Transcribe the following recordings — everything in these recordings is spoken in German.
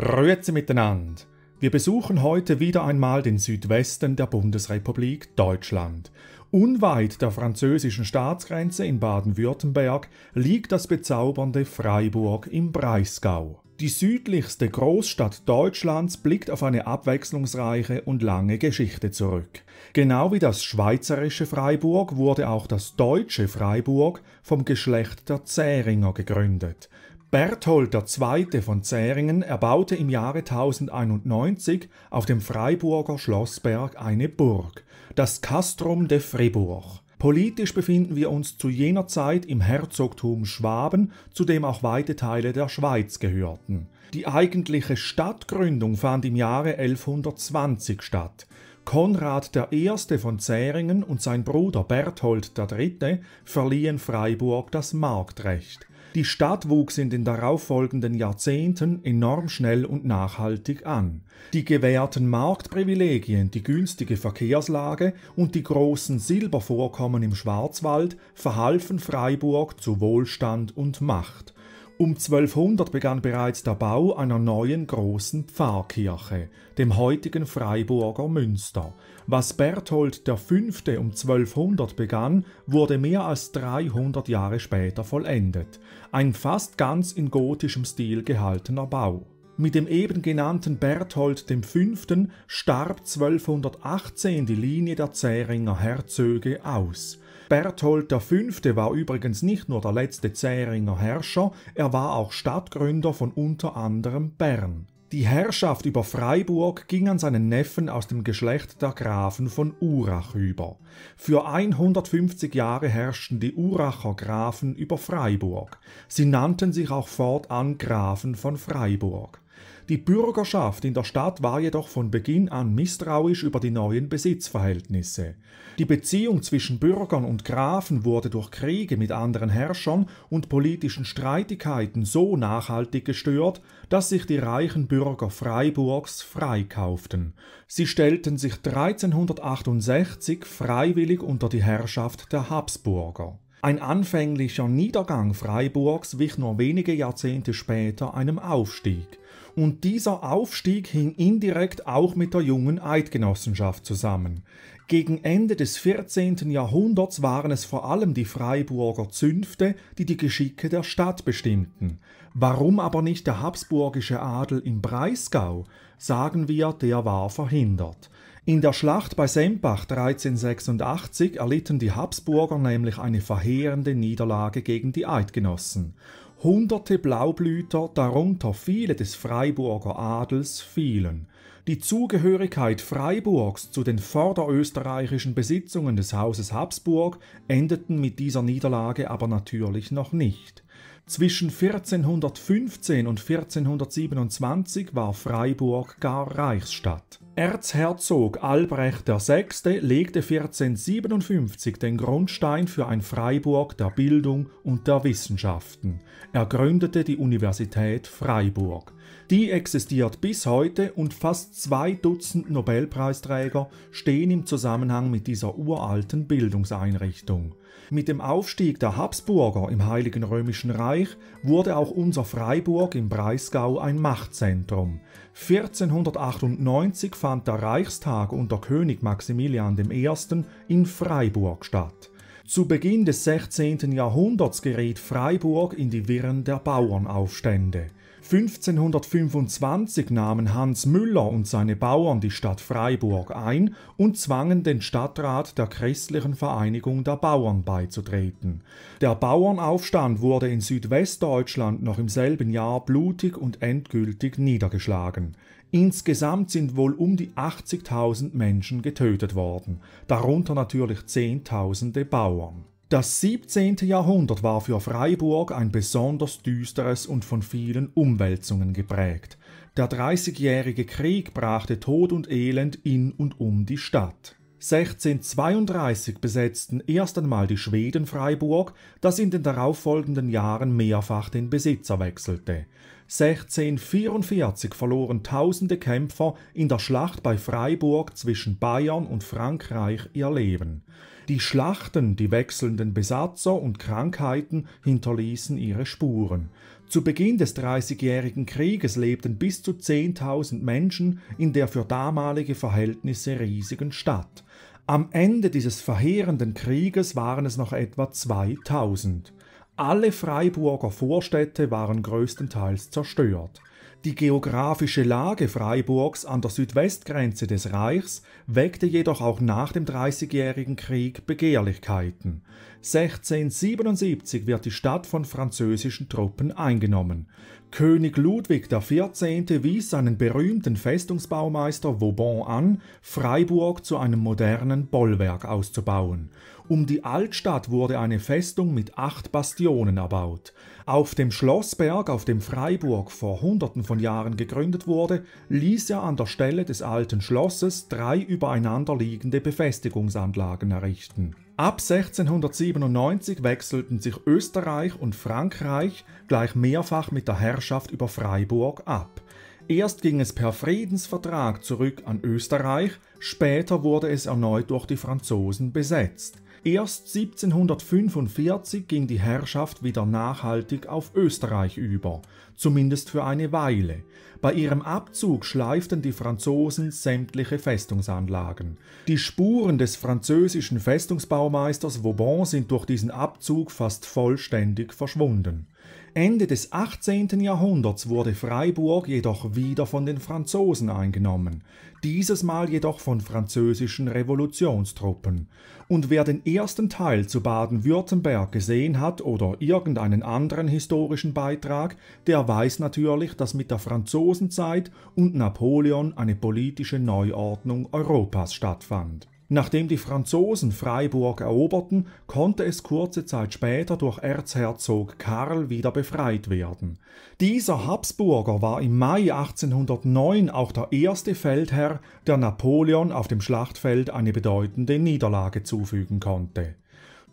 Grüezi miteinander. Wir besuchen heute wieder einmal den Südwesten der Bundesrepublik Deutschland. Unweit der französischen Staatsgrenze in Baden-Württemberg liegt das bezaubernde Freiburg im Breisgau. Die südlichste Großstadt Deutschlands blickt auf eine abwechslungsreiche und lange Geschichte zurück. Genau wie das schweizerische Freiburg wurde auch das deutsche Freiburg vom Geschlecht der Zähringer gegründet. Berthold II. von Zähringen erbaute im Jahre 1091 auf dem Freiburger Schlossberg eine Burg, das Castrum de Fribourg. Politisch befinden wir uns zu jener Zeit im Herzogtum Schwaben, zu dem auch weite Teile der Schweiz gehörten. Die eigentliche Stadtgründung fand im Jahre 1120 statt. Konrad I. von Zähringen und sein Bruder Berthold III. verliehen Freiburg das Marktrecht. Die Stadt wuchs in den darauffolgenden Jahrzehnten enorm schnell und nachhaltig an. Die gewährten Marktprivilegien, die günstige Verkehrslage und die großen Silbervorkommen im Schwarzwald verhalfen Freiburg zu Wohlstand und Macht um 1200 begann bereits der Bau einer neuen großen Pfarrkirche, dem heutigen Freiburger Münster. Was Berthold V. um 1200 begann, wurde mehr als 300 Jahre später vollendet. Ein fast ganz in gotischem Stil gehaltener Bau. Mit dem eben genannten Berthold V. starb 1218 die Linie der Zähringer Herzöge aus. Berthold V. war übrigens nicht nur der letzte Zähringer Herrscher, er war auch Stadtgründer von unter anderem Bern die Herrschaft über Freiburg ging an seinen Neffen aus dem Geschlecht der Grafen von Urach über. Für 150 Jahre herrschten die Uracher Grafen über Freiburg. Sie nannten sich auch fortan Grafen von Freiburg. Die Bürgerschaft in der Stadt war jedoch von Beginn an misstrauisch über die neuen Besitzverhältnisse. Die Beziehung zwischen Bürgern und Grafen wurde durch Kriege mit anderen Herrschern und politischen Streitigkeiten so nachhaltig gestört, dass sich die reichen Bürger Bürger Freiburgs freikauften. Sie stellten sich 1368 freiwillig unter die Herrschaft der Habsburger. Ein anfänglicher Niedergang Freiburgs wich nur wenige Jahrzehnte später einem Aufstieg. Und dieser Aufstieg hing indirekt auch mit der jungen Eidgenossenschaft zusammen. Gegen Ende des 14. Jahrhunderts waren es vor allem die Freiburger Zünfte, die die Geschicke der Stadt bestimmten. Warum aber nicht der habsburgische Adel im Breisgau? Sagen wir, der war verhindert. In der Schlacht bei Sempach 1386 erlitten die Habsburger nämlich eine verheerende Niederlage gegen die Eidgenossen. Hunderte Blaublüter, darunter viele des Freiburger Adels, fielen. Die Zugehörigkeit Freiburgs zu den vorderösterreichischen Besitzungen des Hauses Habsburg endeten mit dieser Niederlage aber natürlich noch nicht. Zwischen 1415 und 1427 war Freiburg gar Reichsstadt. Erzherzog Albrecht VI. legte 1457 den Grundstein für ein Freiburg der Bildung und der Wissenschaften. Er gründete die Universität Freiburg. Die existiert bis heute und fast zwei Dutzend Nobelpreisträger stehen im Zusammenhang mit dieser uralten Bildungseinrichtung. Mit dem Aufstieg der Habsburger im Heiligen Römischen Reich wurde auch unser Freiburg im Breisgau ein Machtzentrum. 1498 fand der Reichstag unter König Maximilian I. in Freiburg statt. Zu Beginn des 16. Jahrhunderts geriet Freiburg in die Wirren der Bauernaufstände. 1525 nahmen Hans Müller und seine Bauern die Stadt Freiburg ein und zwangen den Stadtrat der christlichen Vereinigung der Bauern beizutreten. Der Bauernaufstand wurde in Südwestdeutschland noch im selben Jahr blutig und endgültig niedergeschlagen. Insgesamt sind wohl um die 80.000 Menschen getötet worden, darunter natürlich Zehntausende Bauern. Das 17. Jahrhundert war für Freiburg ein besonders düsteres und von vielen Umwälzungen geprägt. Der Dreißigjährige Krieg brachte Tod und Elend in und um die Stadt. 1632 besetzten erst einmal die Schweden Freiburg, das in den darauffolgenden Jahren mehrfach den Besitzer wechselte. 1644 verloren tausende Kämpfer in der Schlacht bei Freiburg zwischen Bayern und Frankreich ihr Leben. Die Schlachten, die wechselnden Besatzer und Krankheiten hinterließen ihre Spuren. Zu Beginn des Dreißigjährigen Krieges lebten bis zu 10.000 Menschen in der für damalige Verhältnisse riesigen Stadt. Am Ende dieses verheerenden Krieges waren es noch etwa 2000. Alle Freiburger Vorstädte waren größtenteils zerstört. Die geografische Lage Freiburgs an der Südwestgrenze des Reichs weckte jedoch auch nach dem Dreißigjährigen Krieg Begehrlichkeiten. 1677 wird die Stadt von französischen Truppen eingenommen. König Ludwig XIV. wies seinen berühmten Festungsbaumeister Vauban an, Freiburg zu einem modernen Bollwerk auszubauen. Um die Altstadt wurde eine Festung mit acht Bastionen erbaut. Auf dem Schlossberg, auf dem Freiburg vor hunderten von Jahren gegründet wurde, ließ er an der Stelle des alten Schlosses drei übereinander liegende Befestigungsanlagen errichten. Ab 1697 wechselten sich Österreich und Frankreich gleich mehrfach mit der Herrschaft über Freiburg ab. Erst ging es per Friedensvertrag zurück an Österreich, später wurde es erneut durch die Franzosen besetzt. Erst 1745 ging die Herrschaft wieder nachhaltig auf Österreich über, zumindest für eine Weile. Bei ihrem Abzug schleiften die Franzosen sämtliche Festungsanlagen. Die Spuren des französischen Festungsbaumeisters Vauban sind durch diesen Abzug fast vollständig verschwunden. Ende des 18. Jahrhunderts wurde Freiburg jedoch wieder von den Franzosen eingenommen, dieses Mal jedoch von französischen Revolutionstruppen. Und wer den ersten Teil zu Baden-Württemberg gesehen hat oder irgendeinen anderen historischen Beitrag, der weiß natürlich, dass mit der Franzosenzeit und Napoleon eine politische Neuordnung Europas stattfand. Nachdem die Franzosen Freiburg eroberten, konnte es kurze Zeit später durch Erzherzog Karl wieder befreit werden. Dieser Habsburger war im Mai 1809 auch der erste Feldherr, der Napoleon auf dem Schlachtfeld eine bedeutende Niederlage zufügen konnte.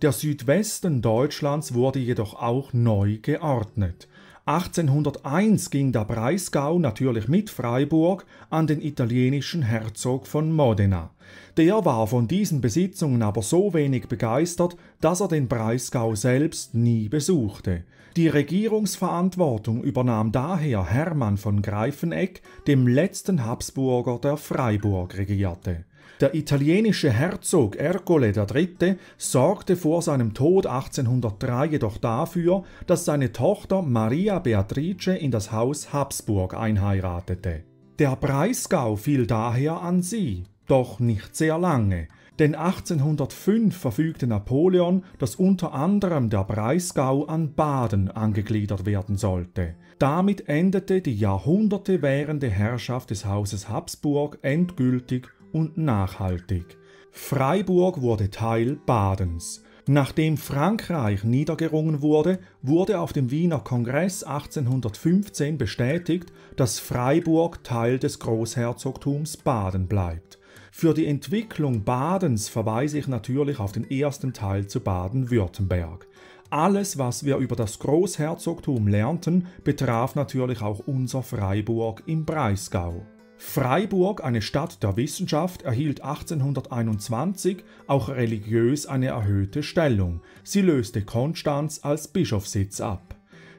Der Südwesten Deutschlands wurde jedoch auch neu geordnet. 1801 ging der Breisgau natürlich mit Freiburg an den italienischen Herzog von Modena. Der war von diesen Besitzungen aber so wenig begeistert, dass er den Breisgau selbst nie besuchte. Die Regierungsverantwortung übernahm daher Hermann von Greifeneck, dem letzten Habsburger, der Freiburg regierte. Der italienische Herzog Ercole III. sorgte vor seinem Tod 1803 jedoch dafür, dass seine Tochter Maria Beatrice in das Haus Habsburg einheiratete. Der Breisgau fiel daher an sie, doch nicht sehr lange, denn 1805 verfügte Napoleon, dass unter anderem der Breisgau an Baden angegliedert werden sollte. Damit endete die jahrhunderte währende Herrschaft des Hauses Habsburg endgültig und nachhaltig. Freiburg wurde Teil Badens. Nachdem Frankreich niedergerungen wurde, wurde auf dem Wiener Kongress 1815 bestätigt, dass Freiburg Teil des Großherzogtums Baden bleibt. Für die Entwicklung Badens verweise ich natürlich auf den ersten Teil zu Baden-Württemberg. Alles, was wir über das Großherzogtum lernten, betraf natürlich auch unser Freiburg im Breisgau. Freiburg, eine Stadt der Wissenschaft, erhielt 1821 auch religiös eine erhöhte Stellung. Sie löste Konstanz als Bischofssitz ab.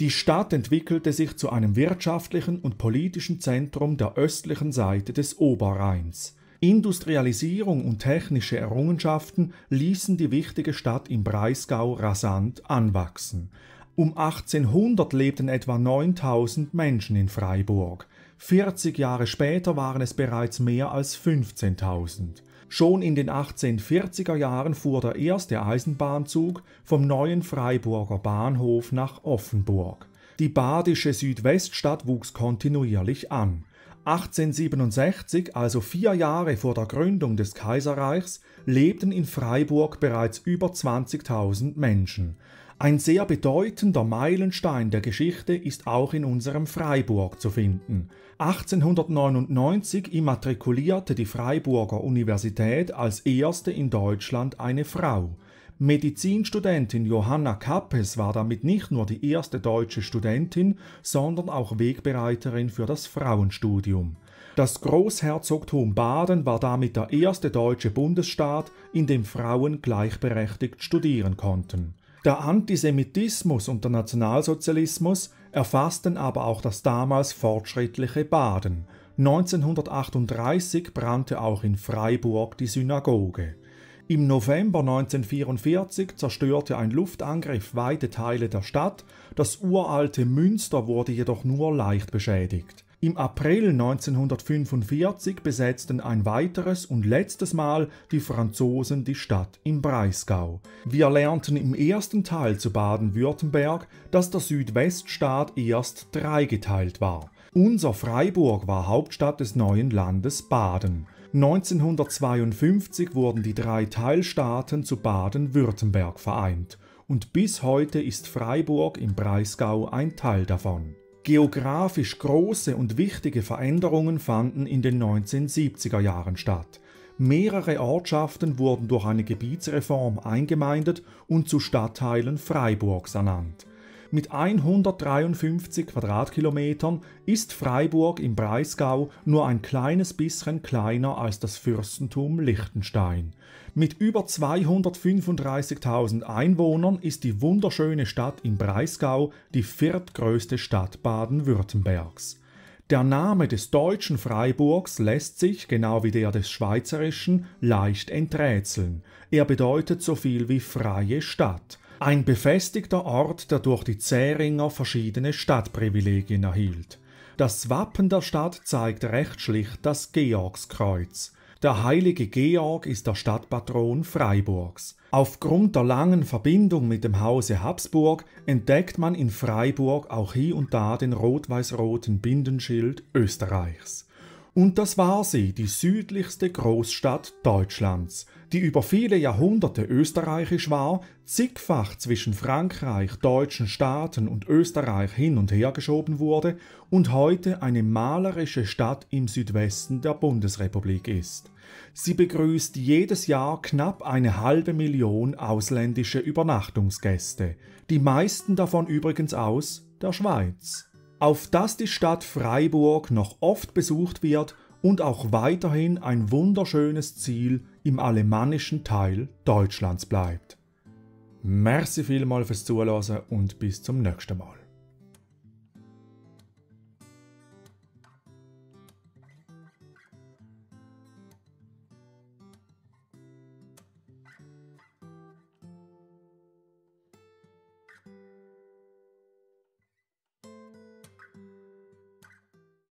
Die Stadt entwickelte sich zu einem wirtschaftlichen und politischen Zentrum der östlichen Seite des Oberrheins. Industrialisierung und technische Errungenschaften ließen die wichtige Stadt im Breisgau rasant anwachsen. Um 1800 lebten etwa 9000 Menschen in Freiburg. 40 Jahre später waren es bereits mehr als 15.000. Schon in den 1840er Jahren fuhr der erste Eisenbahnzug vom neuen Freiburger Bahnhof nach Offenburg. Die badische Südweststadt wuchs kontinuierlich an. 1867, also vier Jahre vor der Gründung des Kaiserreichs, lebten in Freiburg bereits über 20.000 Menschen. Ein sehr bedeutender Meilenstein der Geschichte ist auch in unserem Freiburg zu finden. 1899 immatrikulierte die Freiburger Universität als erste in Deutschland eine Frau. Medizinstudentin Johanna Kappes war damit nicht nur die erste deutsche Studentin, sondern auch Wegbereiterin für das Frauenstudium. Das Großherzogtum Baden war damit der erste deutsche Bundesstaat, in dem Frauen gleichberechtigt studieren konnten. Der Antisemitismus und der Nationalsozialismus erfassten aber auch das damals fortschrittliche Baden. 1938 brannte auch in Freiburg die Synagoge. Im November 1944 zerstörte ein Luftangriff weite Teile der Stadt, das uralte Münster wurde jedoch nur leicht beschädigt. Im April 1945 besetzten ein weiteres und letztes Mal die Franzosen die Stadt im Breisgau. Wir lernten im ersten Teil zu Baden-Württemberg, dass der Südweststaat erst dreigeteilt war. Unser Freiburg war Hauptstadt des neuen Landes Baden. 1952 wurden die drei Teilstaaten zu Baden-Württemberg vereint und bis heute ist Freiburg im Breisgau ein Teil davon. Geografisch große und wichtige Veränderungen fanden in den 1970er Jahren statt. Mehrere Ortschaften wurden durch eine Gebietsreform eingemeindet und zu Stadtteilen Freiburgs ernannt. Mit 153 Quadratkilometern ist Freiburg im Breisgau nur ein kleines bisschen kleiner als das Fürstentum Liechtenstein. Mit über 235.000 Einwohnern ist die wunderschöne Stadt im Breisgau die viertgrößte Stadt Baden-Württembergs. Der Name des deutschen Freiburgs lässt sich, genau wie der des schweizerischen, leicht enträtseln. Er bedeutet so viel wie freie Stadt. Ein befestigter Ort, der durch die Zähringer verschiedene Stadtprivilegien erhielt. Das Wappen der Stadt zeigt recht schlicht das Georgskreuz. Der heilige Georg ist der Stadtpatron Freiburgs. Aufgrund der langen Verbindung mit dem Hause Habsburg entdeckt man in Freiburg auch hier und da den rot-weiß-roten Bindenschild Österreichs. Und das war sie, die südlichste Großstadt Deutschlands die über viele Jahrhunderte österreichisch war, zigfach zwischen Frankreich, deutschen Staaten und Österreich hin und her geschoben wurde und heute eine malerische Stadt im Südwesten der Bundesrepublik ist. Sie begrüßt jedes Jahr knapp eine halbe Million ausländische Übernachtungsgäste, die meisten davon übrigens aus der Schweiz. Auf dass die Stadt Freiburg noch oft besucht wird und auch weiterhin ein wunderschönes Ziel im alemannischen Teil Deutschlands bleibt. Merci vielmals fürs Zuhören und bis zum nächsten Mal.